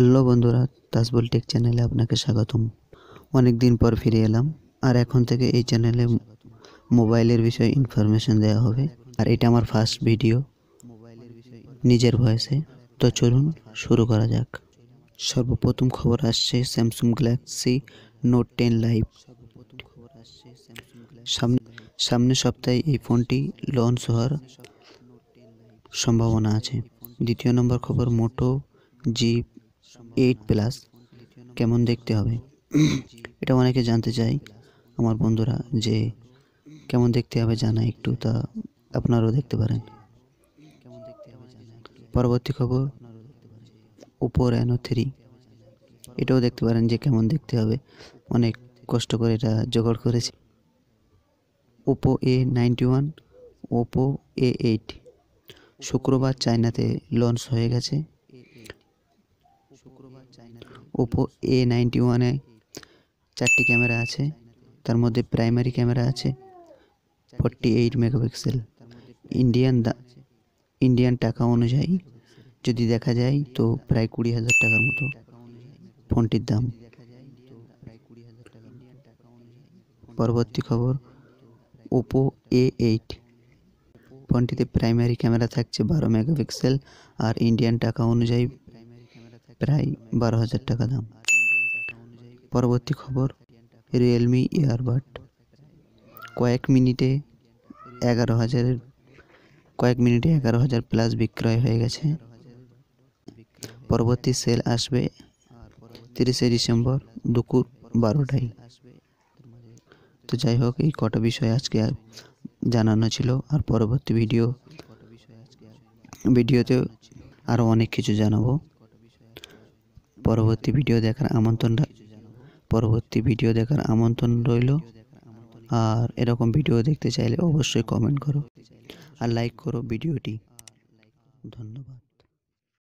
hello বন্ধুরা তাসবুল take চ্যানেলে আপনাকে স্বাগতম অনেক দিন পর ফিরে এলাম আর এখন থেকে এই চ্যানেলে মোবাইলের বিষয়ে ইনফরমেশন দেওয়া হবে আর এটা আমার ফার্স্ট ভিডিও মোবাইলের বিষয়ে নিজের ভয়েসে তো চলুন শুরু করা যাক সর্বপ্রথম খবর আসছে Samsung Galaxy Note ten live সামনে সামনে সপ্তাহে এই ফোনটি লঞ্চ হওয়ার সম্ভাবনা আছে দ্বিতীয় নম্বর খবর মোটো জিপ এইট প্লাস কেমন দেখতে হবে এটা অনেকে জানতে চাই আমার বন্ধুরা যে কেমন দেখতে হবে জানা একটু তা আপনারাও দেখতে পারেন পরবর্তী খবর উপর অ্যানো থ্রি এটাও দেখতে পারেন যে কেমন দেখতে হবে অনেক কষ্ট করে এটা জোগাড় করেছি Oppo A ninety one Oppo A eight শুক্রবার চায়নাতে লঞ্চ হয়ে গেছে ওপো এ নাইনটি ওয়ানে চারটি ক্যামেরা আছে তার মধ্যে প্রাইমারি ক্যামেরা আছে ফর্টি এইট মেগাপিক্সেল ইন্ডিয়ান দা ইন্ডিয়ান টাকা অনুযায়ী যদি দেখা যায় তো প্রায় কুড়ি হাজার টাকার মতো ফোনটির দাম পরবর্তী খবর ওপো এ এইট ফোনটিতে প্রাইমারি ক্যামেরা থাকছে বারো মেগাপিক্সেল আর ইন্ডিয়ান টাকা অনুযায়ী প্রায় বারো হাজার টাকা দাম পরবর্তী খবর রিয়েলমি ইয়ারবাড কয়েক মিনিটে এগারো হাজারের কয়েক মিনিটে এগারো হাজার প্লাস বিক্রয় হয়ে গেছে পরবর্তী সেল আসবে তিরিশে ডিসেম্বর দুপুর বারোটায় তো যাই হোক এই কটা বিষয় আজকে জানানো ছিল আর পরবর্তী ভিডিও ভিডিওতে আরও অনেক কিছু জানাবো পরবর্তী ভিডিও দেখার আমন্ত্রণ পরবর্তী ভিডিও দেখার আমন্ত্রণ রইল আর এরকম ভিডিও দেখতে চাইলে অবশ্যই কমেন্ট করো আর লাইক করো ভিডিওটি ধন্যবাদ